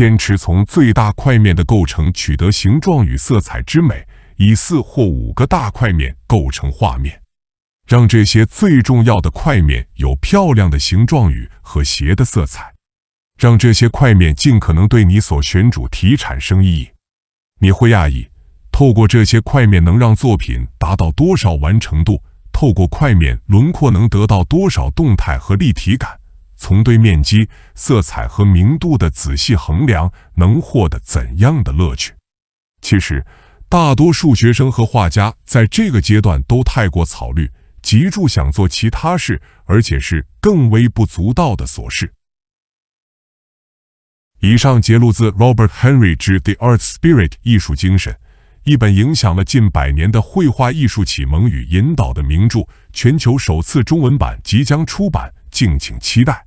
坚持从最大块面的构成取得形状与色彩之美，以四或五个大块面构成画面，让这些最重要的块面有漂亮的形状与和谐的色彩，让这些块面尽可能对你所选主题产生意义。你会讶异，透过这些块面能让作品达到多少完成度，透过块面轮廓能得到多少动态和立体感。从对面积、色彩和明度的仔细衡量，能获得怎样的乐趣？其实，大多数学生和画家在这个阶段都太过草率，急著想做其他事，而且是更微不足道的琐事。以上摘录自 Robert Henry 之《The Art Spirit》艺术精神，一本影响了近百年的绘画艺术启蒙与引导的名著，全球首次中文版即将出版，敬请期待。